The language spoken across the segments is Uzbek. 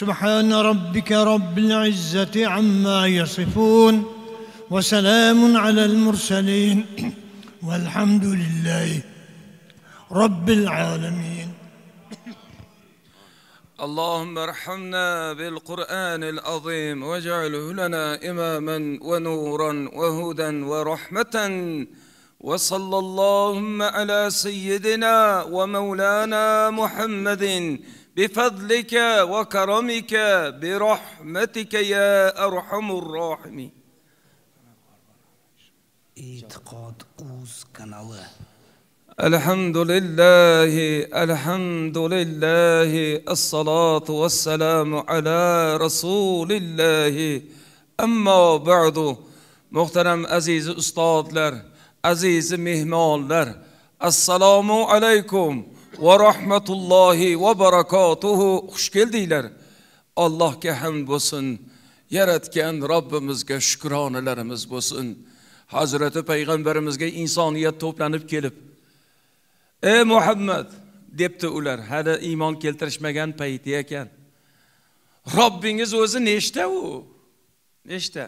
سبحان ربك رب العزة عما يصفون وسلام على المرسلين والحمد لله رب العالمين اللهم ارحمنا بالقرآن العظيم واجعله لنا إماما ونورا وهدى ورحمة وصلى اللهم على سيدنا ومولانا محمد بفضلك وكرمك برحمتك يا ارحم الراحمين اعتقاد اوز كنالي الحمد لله الحمد لله الصلاة والسلام على رسول الله أما بعد محترم أزيز أستاذ لر عزيز مهمال لر السلام عليكم va rahmatullohi va barakotuhu xush keldinglar allohga hamd bo'lsin yaratgan robbimizga shukronalarimiz bo'lsin hazrati payg'ambarimizga insoniyat to'planib kelib ey muhammad debdi ular hali iymon keltirishmagan payti ekan robbingiz o'zi nechta u nechta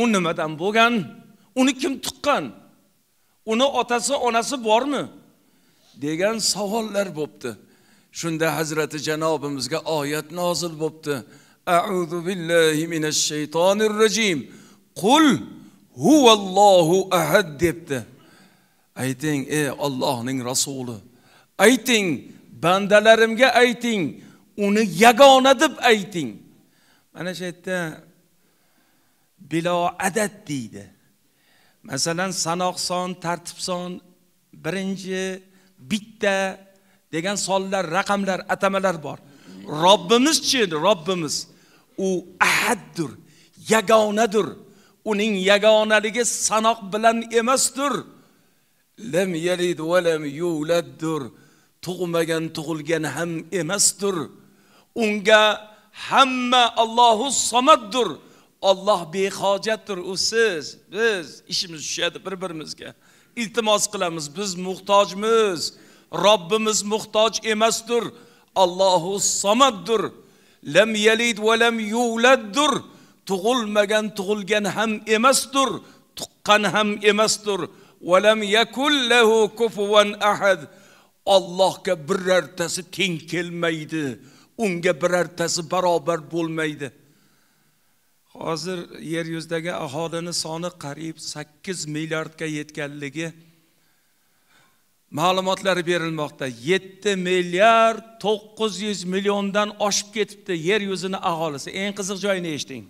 u nimadan bo'lgan uni kim tuqqan uni otasi onasi bormi degan savollar bo'pti shunda hazrati janobimizga oyat nozil bo'pti a'udhu billahi minash shaytonir rajim qul huvallohu ahad debdi ayting ey Allohning rasuli ayting bandalarimga ayting uni yagona deb ayting mana shu yerda biloadad adad deydi masalan sanoq son tartib son birinchi bitta degan sonlar raqamlar atamalar bor robbimizchi robbimiz u ahaddir yagonadir uning yagonaligi sanoq bilan emasdir lam yalid va lam yuladdir tug'magan tug'ilgan ham emasdir unga hamma Allohu somaddir Alloh behojatdir u siz biz ishimiz tushadi bir birimizga iltimos qilamiz biz muhtojmiz robbimiz muhtoj emasdir allohu somaddir lam yalid va lam yuladdir tug'ilmagan tug'ilgan ham emasdir tuqqan ham emasdir va lam yakul lahu kufuwan ahad Allohga birortasi teng kelmaydi unga birortasi barobar bo'lmaydi hozir yer yuzidagi aholini soni qariyb sakkiz milliardga yetganligi ma'lumotlari berilmoqda yetti milliard to'qqiz yuz milliondan oshib ketibdi yer yuzini aholisi eng qiziq joyini eshiting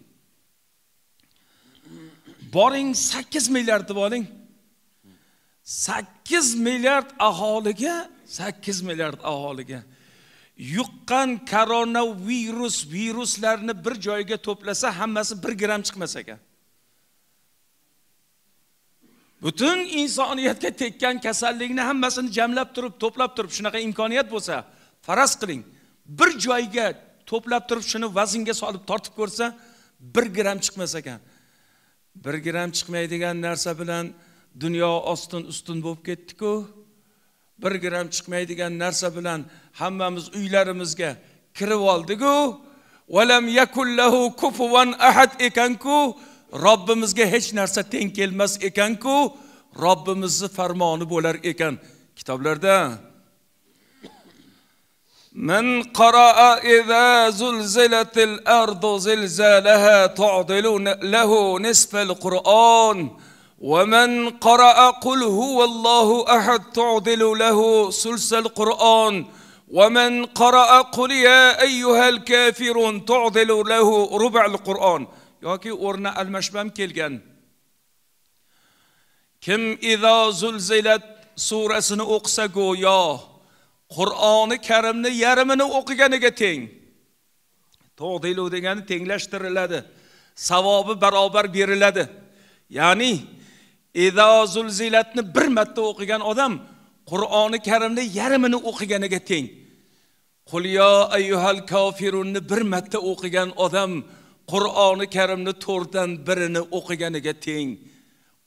boring sakkiz milliard deb oling sakkiz milliard aholiga sakkiz milliard aholiga yuqqan koronavirus viruslarni bir joyga to'plasa hammasi 1 gram chiqmas ekan. Butun insoniyatga tekkan kasallikni hammasini jamlab turib, to'plab turib shunaqa imkoniyat bo'lsa, faraz qiling, bir joyga to'plab turib shuni vaznga solib tortib ko'rsa, 1 gram chiqmas ekan. 1 gram chiqmaydigan narsa bilan dunyo ostin ustun bo'lib ketdiku ku bir gram chiqmaydigan narsa bilan hammamiz uylarimizga kirib oldiku valam yakullahu kufuvan ahad ekanku robbimizga hech narsa teng kelmas ekanku robbimizni farmoni bo'lar ekan kitoblarda من قرأ إذا زلزلت الأرض زلزالها تعضل له نصف القرآن ومن قرأ قل هو الله أحد تعضل له سلس القرآن ومن قرأ قل يا أيها الكافرون تعضل له ربع القرآن yoki o'rni almashmam kelgan kim izo zulzilat surasini o'qisa go'yo qur'oni karimni yarmini o'qiganiga teng tog'dilu degani tenglashtiriladi savobi barobar beriladi ya'ni Ido zulzilatni bir marta o'qigan odam Qur'oni Karimni yarmini o'qiganiga teng. Qul yo ayyuhal kofirunni bir marta o'qigan odam Qur'oni Karimni 4 dan birini o'qiganiga teng.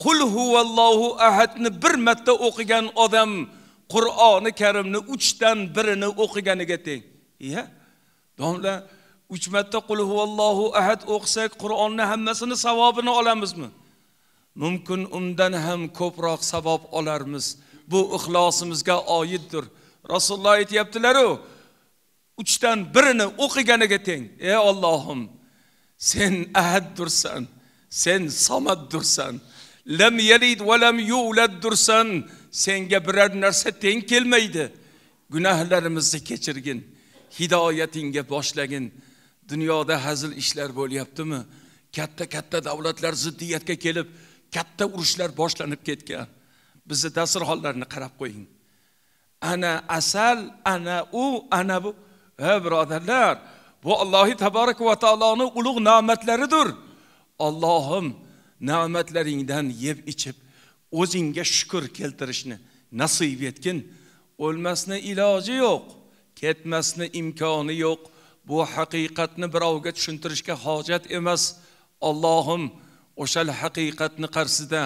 Qul huvallohu ahadni bir marta o'qigan odam Qur'oni Karimni 3 dan birini o'qiganiga teng. Iya. Domla 3 marta Qul huvallohu ahad o'qisak Qur'onni hammasini savobini olamizmi? mumkin undan ham ko'proq savob olarmiz bu ixlosimizga oiddir rasululloh aytyaptilar uchdan birini o'qiganiga teng ey Allohim sen ahaddursan sen samaddursan lam yalid va lam yuladdursan senga biror narsa teng kelmaydi gunohlarimizni kechirgin hidoyatingga boshlagin dunyoda hazil ishlar bo'lyaptimi katta katta davlatlar ziddiyatga kelib katta urushlar boshlanib ketgan bizni dasturxonlarni qarab qo'ying ana asal ana u ana bu ha birodarlar bu allohi taborak va taoloni ulug' ne'matlaridir ollohim ne'matlaringdan yeb ichib o'zingga shukur keltirishni nasib etgin o'lmasni iloji yo'q ketmasni imkoni yo'q bu haqiqatni birovga tushuntirishga hojat emas ollohim o'shal haqiqatni qarshisida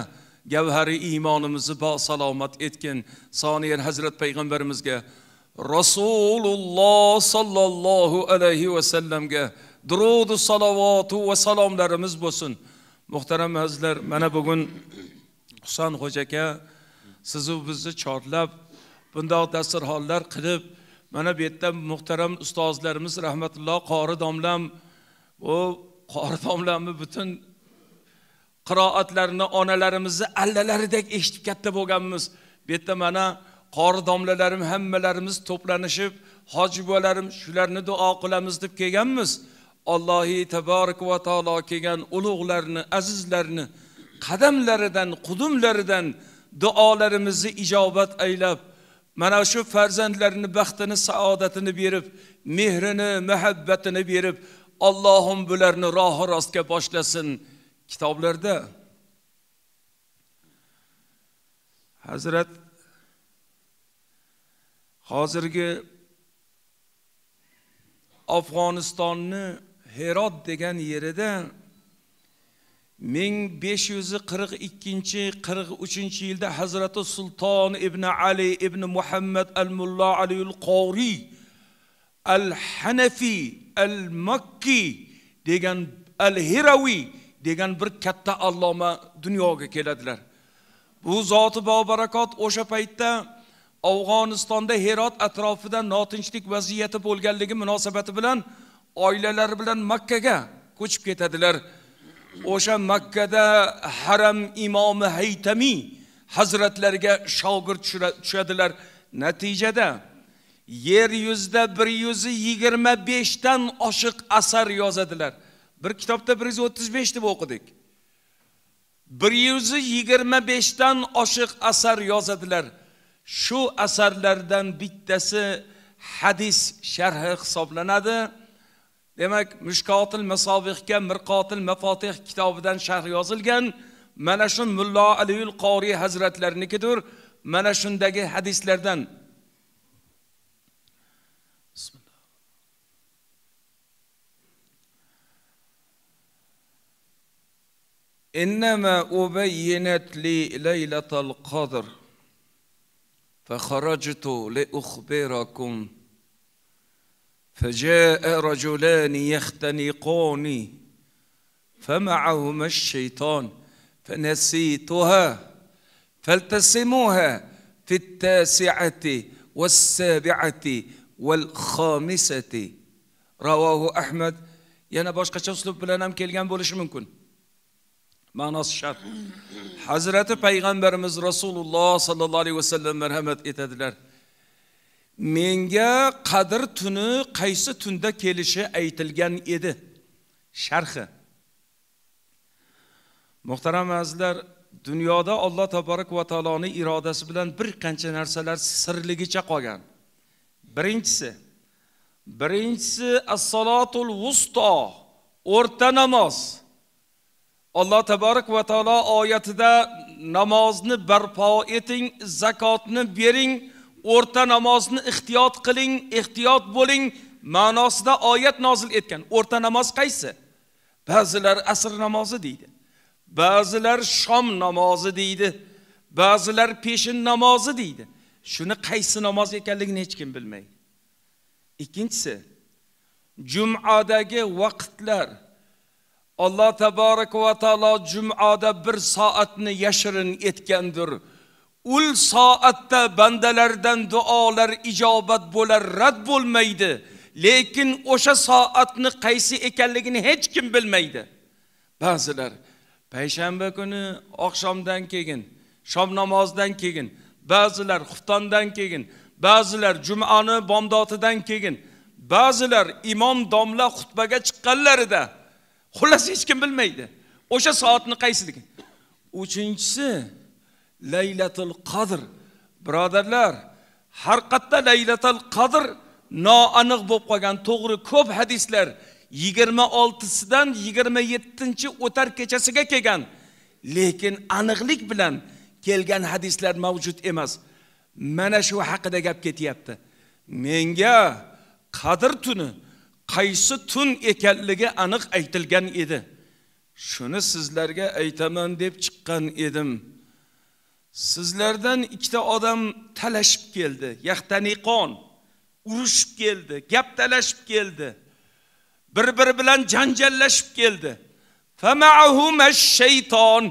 gavhari iymonimizni salomat etgin soniyar hazrat payg'ambarimizga rasululloh sollallohu alayhi vasallamga durudu salovatu va salomlarimiz bo'lsin muhtaram azizlar mana bugun husan xo'ja aka sizu bizni chorlab bundoq dasturxonlar qilib mana bu yerda muhtaram ustozlarimiz rahmatulloh qori domlam u qori domlamni butun qiroatlarini onalarimizni allalaridek eshitib katta bo'lganmiz bu yerda mana qori domlalarim hammalarimiz to'planishib hoji buvalarim shularni duo qilamiz deb kelganmiz allohi taborak va taolo kelgan ulug'larni azizlarni qadamlaridan qudumlaridan duolarimizni ijobat aylab mana shu farzandlarini baxtini saodatini berib mehrini muhabbatini berib allohim bularni rohi rostga boshlasin kitoblarda hazrat hozirgi afg'onistonni herot degan yerida ming besh yuz qirq ikkinchi qirq uchinchi yilda hazrati sulton ibn ali ibn muhammad al mullo aliul qoriy al hanafiy al makki degan al hiraviy degan bir katta alloma dunyoga keladilar bu zoti bobarakot o'sha paytda afg'onistonda herot atrofida notinchlik vaziyati bo'lganligi munosabati bilan oilalari bilan makkaga ko'chib ketadilar o'sha makkada haram imomi haytamiy hazratlariga shogird tushadilar natijada yer yuzida bir yuz yigirma beshdan oshiq asar yozadilar bir kitobda bir yuz o'ttiz besh deb o'qidik bir yuz yigirma beshdan oshiq asar yozadilar shu asarlardan bittasi hadis sharhi hisoblanadi demak mushkotil masobihga mirqotil mafotih kitobidan sharh yozilgan mana shu mullo aliyul qoriy hazratlarinikidir mana shundagi hadislardan انما ابينت لي ليله القدر فخرجت لاخبركم فجاء رجلان يختنقاني فمعهما الشيطان فنسيتها فالتسموها في التاسعه والسابعه والخامسه رواه احمد yana boshqacha uslub بلا نام kelgan بولش منكم ma'nosi shart hazrati payg'ambarimiz rasululloh sollallohu alayhi vasallam marhamat etadilar menga qadr tuni qaysi tunda kelishi aytilgan edi sharhi muhtaram azizlar dunyoda alloh taborak va taoloni irodasi bilan bir qancha narsalar sirligicha qolgan birinchisi birinchisi assalotul vusto o'rta namoz alloh taborak va taolo oyatida namozni barpo eting zakotni bering o'rta namozni ehtiyot qiling ehtiyot bo'ling ma'nosida oyat nozil etgan o'rta namoz qaysi ba'zilar asr namozi deydi ba'zilar shom namozi deydi ba'zilar peshin namozi deydi shuni qaysi namoz ekanligini hech kim bilmaydi ikkinchisi jumadagi vaqtlar alloh taborak va taolo jumada bir soatni yashirin etgandir ul soatda bandalardan duolar ijobat bo'lar rad bo'lmaydi lekin o'sha soatni qaysi ekanligini hech kim bilmaydi ba'zilar payshanba kuni oqshomdan keyin shom namozidan keyin ba'zilar xuftondan keyin ba'zilar jumani bomdotidan keyin ba'zilar imom domla xutbaga chiqqanlarida xullas hech kim bilmaydi o'sha soatni qaysiligi uchinchisi laylatul qadr birodarlar har qatta laylatul qadr noaniq bo'lib qolgan to'g'ri ko'p hadislar yigirma oltisidan yigirma yettinchi o'tar kechasiga kelgan lekin aniqlik bilan kelgan hadislar mavjud emas mana shu haqida gap ketyapti menga qadr tuni qaysi tun ekanligi aniq aytilgan edi shuni sizlarga aytaman deb chiqqan edim sizlardan ikkita odam talashib keldi yaxtaniqon urushib keldi gap talashib keldi bir biri bilan janjallashib keldi famahuma shayton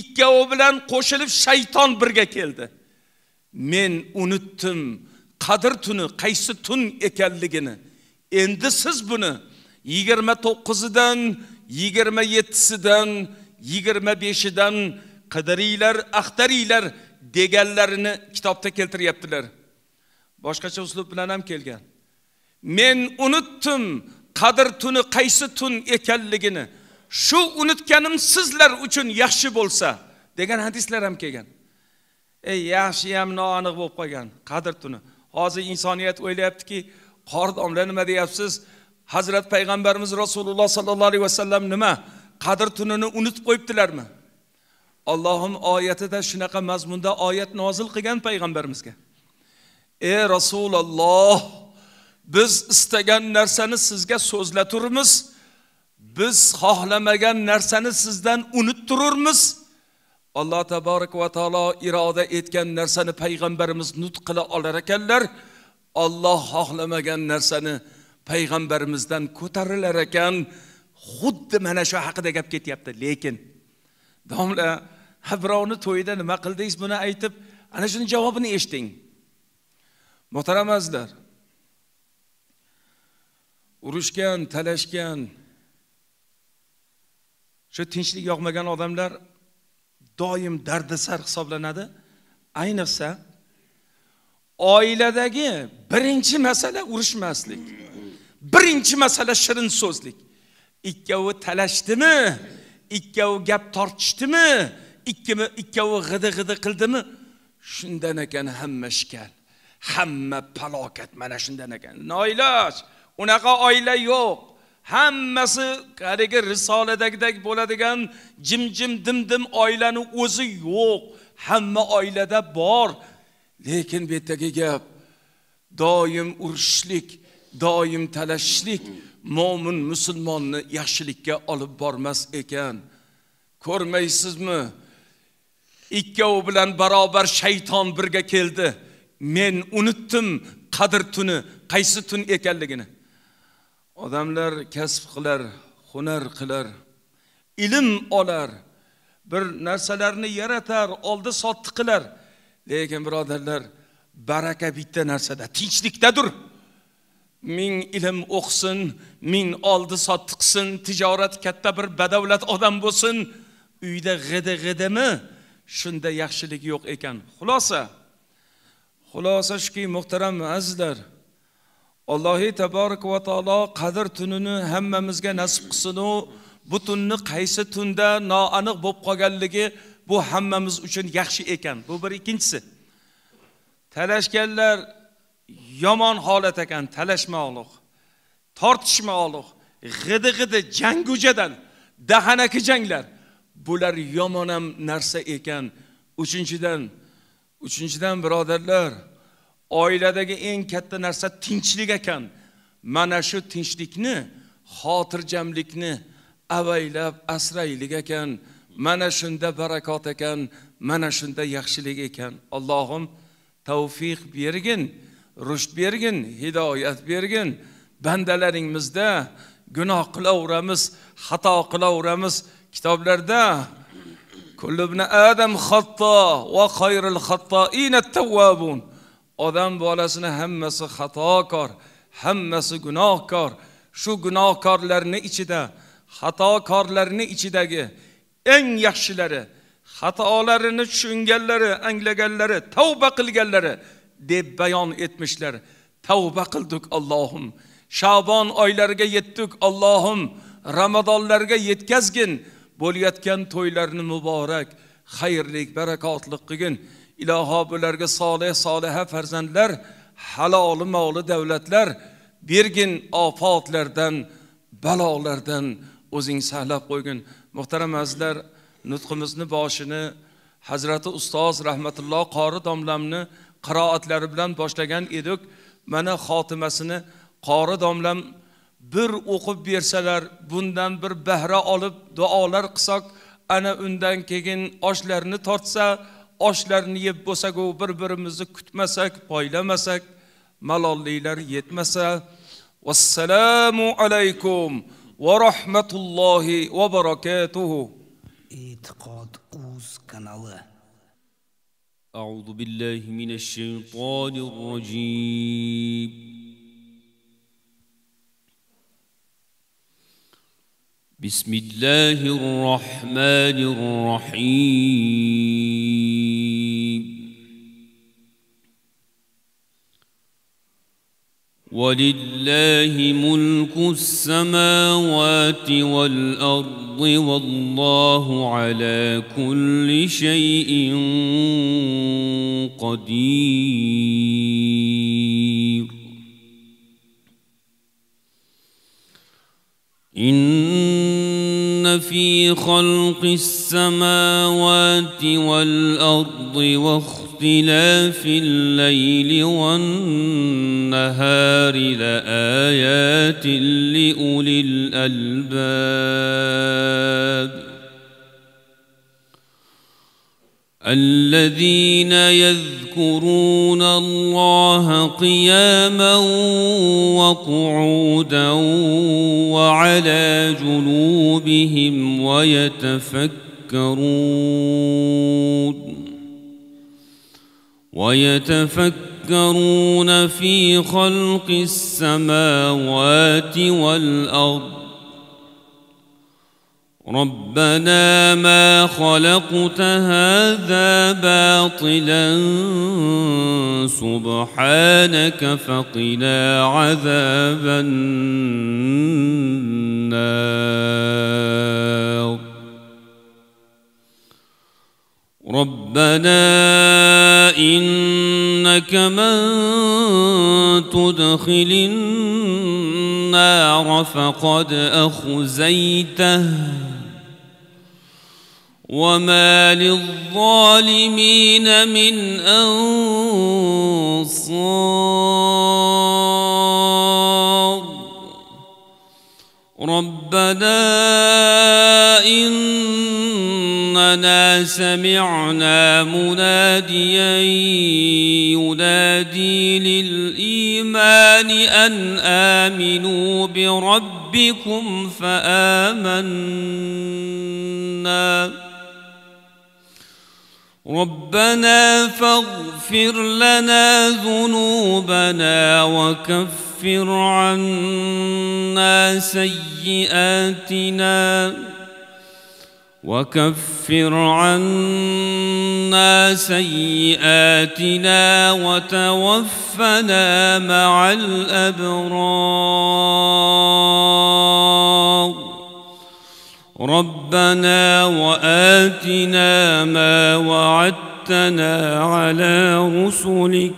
ikkovi bilan qo'shilib shayton birga keldi men unutdim qadr tuni qaysi tun ekanligini endi siz buni yigirma to'qqizidan yigirma yettisidan yigirma beshidan qidiringlar axtaringlar deganlarini kitobda keltiryaptilar boshqacha uslub bilan ham kelgan men unutdim qadr tuni qaysi tun ekanligini shu unutganim sizlar uchun yaxshi bo'lsa degan hadislar ham kelgan ey yaxshi ham noaniq bo'lib qolgan qadr tuni hozir insoniyat o'ylayaptiki qori domla nima deyapsiz hazrat payg'ambarimiz rasululloh sollallohu alayhi vasallam nima qadr tunini unutib qo'yibdilarmi allohim oyatida shunaqa mazmunda oyat nozil qilgan payg'ambarimizga ey rasululloh biz istagan narsani sizga so'zlaturmiz biz xohlamagan narsani sizdan unuttirurmiz alloh taborak va taolo iroda etgan narsani payg'ambarimiz nutq qila olar ekanlar Alloh xohlamagan narsani payg'ambarimizdan ko'tarilar ekan xuddi mana shu haqida gap ketyapti lekin domla ha birovni to'yida nima qildingiz buni aytib ana shuni javobini eshiting muhtaram azizlar urushgan talashgan shu tinchlik yoqmagan odamlar doim dardisar hisoblanadi ayniqsa oiladagi birinchi masala urushmaslik birinchi masala shirin so'zlik ikkovi talashdimi ikkovi gap tortishdimi ikkimi ikkovi g'idi g'idi qildimi shundan ekan hamma shikal hamma palokat mana shundan ekan noiloj unaqa oila yo'q hammasi haligi risoladagidek bo'ladigan jim jim dim dim oilani o'zi yo'q hamma oilada bor lekin bu yerdagi gap doim urushishlik doim talashishlik mo'min musulmonni yaxshilikka olib bormas ekan ko'rmaysizmi ikkovi bilan barobar shayton birga keldi men unutdim qadr tuni qaysi tun ekanligini odamlar kasb qilar hunar qilar ilm olar bir narsalarni yaratar oldi sotdi qilar lekin birodarlar baraka bitta narsada tinchlikdadir ming ilm o'qisin ming oldi sotdi qilsin tijorat katta bir badavlat odam bo'lsin uyda g'idi g'idimi shunda yaxshilik yo'q ekan xulosa xulosa shuki muhtaram azizlar allohi taborak va taolo qadr tunini hammamizga nasib qilsinu bu tunni qaysi tunda noaniq bo'lib qolganligi bu hammamiz uchun yaxshi ekan bu bir ikkinchisi talashganlar yomon holat ekan tortishma tortishmoqliq g'idi g'idi jangujadan dahanaki janglar bular yomon ham narsa ekan uchinchidan uchinchidan birodarlar oiladagi eng katta narsa tinchlik ekan mana shu tinchlikni xotirjamlikni avaylab asraylik ekan mana shunda barakot ekan mana shunda yaxshilik ekan allohim tavfiq bergin rusht bergin hidoyat bergin bandalaringmizda gunoh qilaveramiz xato qilaveramiz kitoblarda adam xatto va xayrul tawwabun odam bolasini hammasi xatokor hammasi gunohkor shu gunohkorlarni ichida xatokorlarni ichidagi eng yaxshilari xatolarini tushunganlari anglaganlari tavba qilganlari deb bayon etmishlar tavba qildik Allohim shabon oylariga yetdik Allohim ramazonlarga yetkazgin bo'layotgan to'ylarni muborak xayrlik barakotli qilgin iloho bularga solih soliha farzandlar haloli moli davlatlar bergin ofatlardan balolardan o'zing saqlab qo'ygin muhtaram azizlar nutqimizni boshini hazrati ustoz rahmatulloh qori domlamni qiroatlari bilan boshlagan edik mana xotimasini qori domlam bir o'qib bersalar bundan bir bahra olib duolar qilsak ana undan keyin oshlarni tortsa oshlarni yeb bo'lsaku bir birimizni kutmasak poylamasak malolliklar yetmasa vassalomu alaykum ورحمة الله وبركاته إتقاد أوز كناله أعوذ بالله من الشيطان الرجيم بسم الله الرحمن الرحيم ولله ملك السماوات والأرض والله على كل شيء قدير إن إن في خلق السماوات والأرض واختلاف الليل والنهار لآيات لأولي الألباب الذين يذكرون الله قياما وقعودا وعلى جنوبهم ويتفكرون ويتفكرون في خلق السماوات والأرض ربنا ما خلقت هذا باطلا سبحانك فقنا عذاب النار ربنا انك من تدخل النار فقد اخزيته وما للظالمين من أنصار ربنا إننا سمعنا مناديا ينادي للإيمان أن آمنوا بربكم فآمنا ربنا فاغفر لنا ذنوبنا وكفر عنا سيئاتنا وكفر عنا سيئاتنا وتوفنا مع الأبرار ربنا واتنا ما وعدتنا على رسلك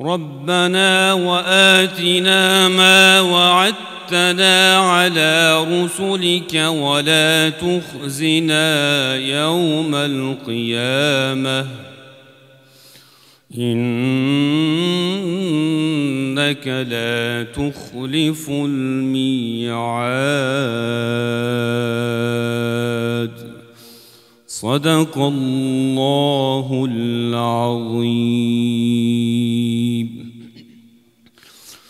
ربنا واتنا ما وعدتنا على رسلك ولا تخزنا يوم القيامه إنك لا تخلف الميعاد صدق الله العظيم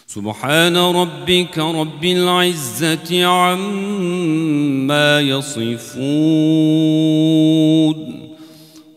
سبحان ربك رب العزة عما يصفون